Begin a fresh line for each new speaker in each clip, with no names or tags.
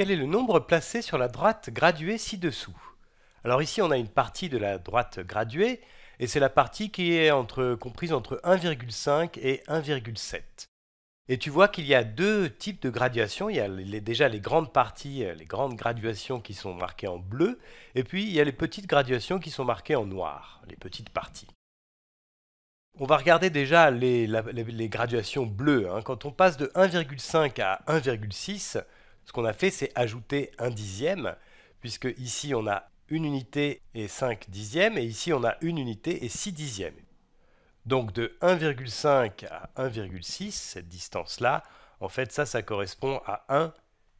quel est le nombre placé sur la droite graduée ci-dessous Alors ici, on a une partie de la droite graduée, et c'est la partie qui est comprise entre 1,5 et 1,7. Et tu vois qu'il y a deux types de graduations. Il y a déjà les grandes parties, euh, les grandes graduations qui sont marquées en bleu, et puis il y a les petites graduations qui sont marquées en noir, les petites parties. On va regarder déjà les, graduations bleues. Hein. Quand on passe de 1,5 à 1,6, ce qu'on a fait, c'est ajouter un dixième, puisque ici on a une unité et 5 dixièmes, et ici on a une unité et 6 dixièmes. Donc de 1,5 à 1,6, cette distance-là, en fait ça, ça correspond à 1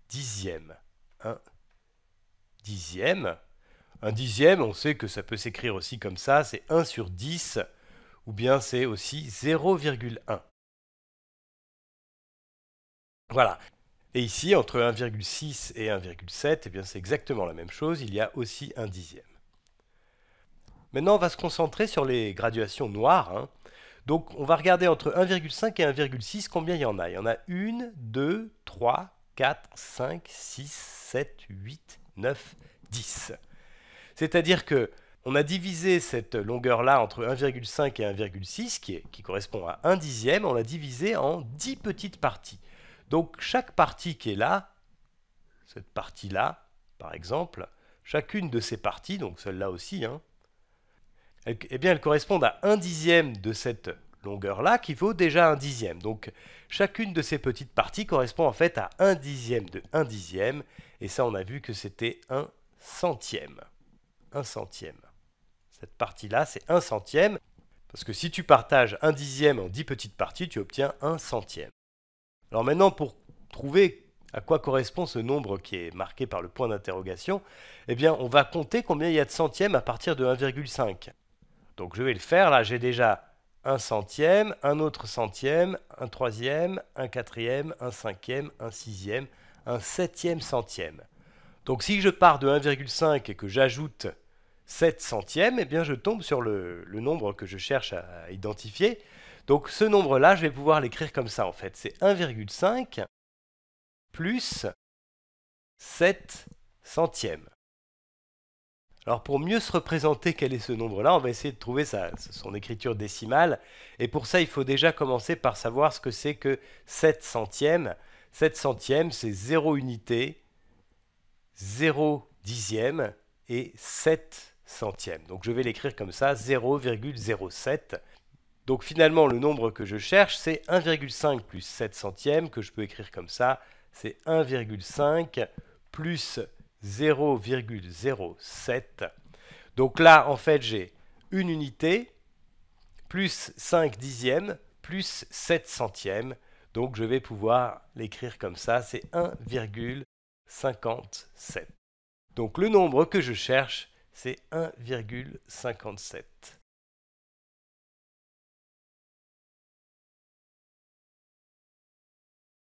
dixième. 1 dixième. Un dixième, on sait que ça peut s'écrire aussi comme ça, c'est 1 sur 10, ou bien c'est aussi 0,1. Voilà. Et ici, entre 1,6 et 1,7, eh c'est exactement la même chose, il y a aussi un dixième. Maintenant, on va se concentrer sur les graduations noires. Hein. Donc, on va regarder entre 1,5 et 1,6 combien il y en a. Il y en a 1, 2, 3, 4, 5, 6, 7, 8, 9, 10. C'est-à-dire que on a divisé cette longueur-là entre 1,5 et 1,6, qui, qui, correspond à un dixième, on l'a divisé en 10 petites parties. Donc chaque partie qui est là, cette partie-là, par exemple, chacune de ces parties, donc celle-là aussi, hein, eh bien, elles correspondent à un dixième de cette longueur-là qui vaut déjà un dixième. Donc chacune de ces petites parties correspond en fait à un dixième de un dixième, et ça on a vu que c'était un centième. Un centième. Cette partie-là, c'est un centième, parce que si tu partages un dixième en dix petites parties, tu obtiens un centième. Alors maintenant, pour trouver à quoi correspond ce nombre qui est marqué par le point d'interrogation, eh bien on va compter combien il y a de centièmes à partir de 1,5. Donc je vais le faire, là j'ai déjà un centième, un autre centième, un troisième, un quatrième, un cinquième, un sixième, un septième centième. Donc si je pars de 1,5 et que j'ajoute 7 centièmes, eh bien je tombe sur le nombre que je cherche à identifier. Donc ce nombre-là, je vais pouvoir l'écrire comme ça en fait. C'est 1,5 plus 7 centièmes. Alors pour mieux se représenter quel est ce nombre-là, on va essayer de trouver son écriture décimale. Et pour ça, il faut déjà commencer par savoir ce que c'est que 7 centièmes. 7 centièmes, c'est 0 unité, 0 dixième et 7 centièmes. Donc je vais l'écrire comme ça, 0,07. Donc finalement, le nombre que je cherche, c'est 1,5 plus 7 centièmes, que je peux écrire comme ça, c'est 1,5 plus 0,07. Donc là, en fait, j'ai une unité, plus 5 dixièmes, plus 7 centièmes. Donc je vais pouvoir l'écrire comme ça, c'est 1,57. Donc le nombre que je cherche, c'est 1,57.